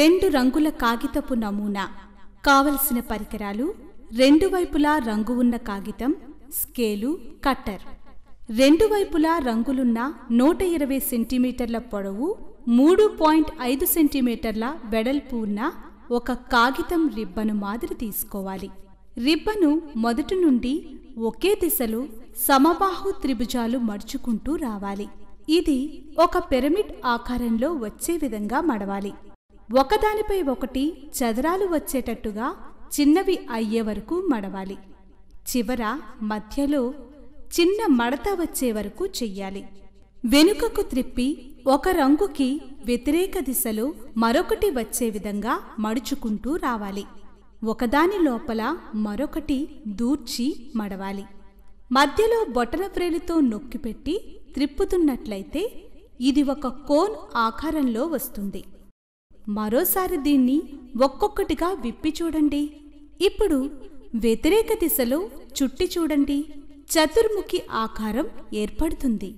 రెండు రంగుల కాగితపు నమూనా కావలసిన పరికరాలు రెండు వైపులా రంగు ఉన్న కాగితం స్కేలు కట్టర్ రెండు వైపులా రంగులున్న నూట ఇరవై సెంటీమీటర్ల పొడవు మూడు పాయింట్ ఐదు సెంటీమీటర్ల వెడల్పు ఉన్న ఒక కాగితం రిబ్బను మాదిరి తీసుకోవాలి రిబ్బను మొదటి నుండి ఒకే దిశలో సమబాహు త్రిభుజాలు మడుచుకుంటూ రావాలి ఇది ఒక పిరమిడ్ ఆకారంలో వచ్చే విధంగా మడవాలి ఒకదానిపై ఒకటి చదరాలు వచ్చేటట్టుగా చిన్నవి అయ్యే వరకు మడవాలి చివర మధ్యలో చిన్న మడత వచ్చే వరకు చెయ్యాలి వెనుకకు త్రిప్పి ఒక రంగుకి వ్యతిరేక దిశలో మరొకటి వచ్చే విధంగా మడుచుకుంటూ రావాలి ఒకదాని లోపల మరొకటి దూర్చి మడవాలి మధ్యలో బొటన ప్రేలుతో నొక్కిపెట్టి త్రిప్పుతున్నట్లయితే ఇది ఒక కోన్ ఆకారంలో వస్తుంది మరోసారి దీన్ని ఒక్కొక్కటిగా విప్పి చూడండి ఇప్పుడు వ్యతిరేక దిశలో చుట్టి చూడండి చతుర్ముఖి ఆకారం ఏర్పడుతుంది